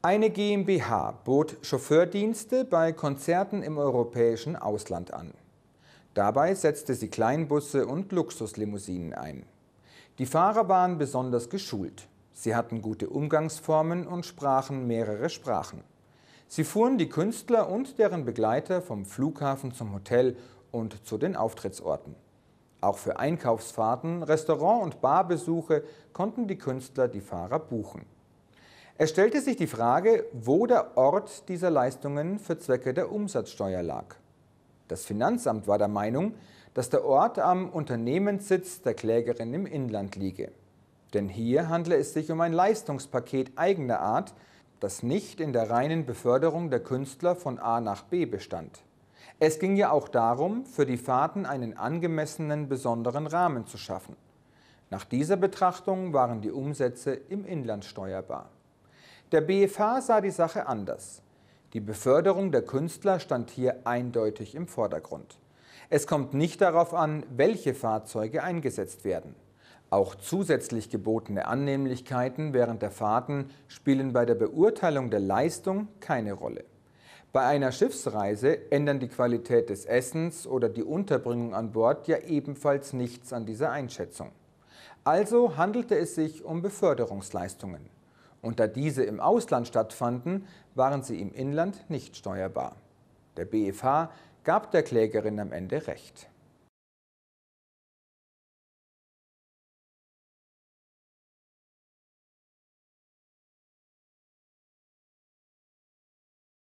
Eine GmbH bot Chauffeurdienste bei Konzerten im europäischen Ausland an. Dabei setzte sie Kleinbusse und Luxuslimousinen ein. Die Fahrer waren besonders geschult. Sie hatten gute Umgangsformen und sprachen mehrere Sprachen. Sie fuhren die Künstler und deren Begleiter vom Flughafen zum Hotel und zu den Auftrittsorten. Auch für Einkaufsfahrten, Restaurant- und Barbesuche konnten die Künstler die Fahrer buchen. Es stellte sich die Frage, wo der Ort dieser Leistungen für Zwecke der Umsatzsteuer lag. Das Finanzamt war der Meinung, dass der Ort am Unternehmenssitz der Klägerin im Inland liege. Denn hier handle es sich um ein Leistungspaket eigener Art, das nicht in der reinen Beförderung der Künstler von A nach B bestand. Es ging ja auch darum, für die Fahrten einen angemessenen besonderen Rahmen zu schaffen. Nach dieser Betrachtung waren die Umsätze im Inland steuerbar. Der BFH sah die Sache anders. Die Beförderung der Künstler stand hier eindeutig im Vordergrund. Es kommt nicht darauf an, welche Fahrzeuge eingesetzt werden. Auch zusätzlich gebotene Annehmlichkeiten während der Fahrten spielen bei der Beurteilung der Leistung keine Rolle. Bei einer Schiffsreise ändern die Qualität des Essens oder die Unterbringung an Bord ja ebenfalls nichts an dieser Einschätzung. Also handelte es sich um Beförderungsleistungen. Und da diese im Ausland stattfanden, waren sie im Inland nicht steuerbar. Der BFH gab der Klägerin am Ende recht.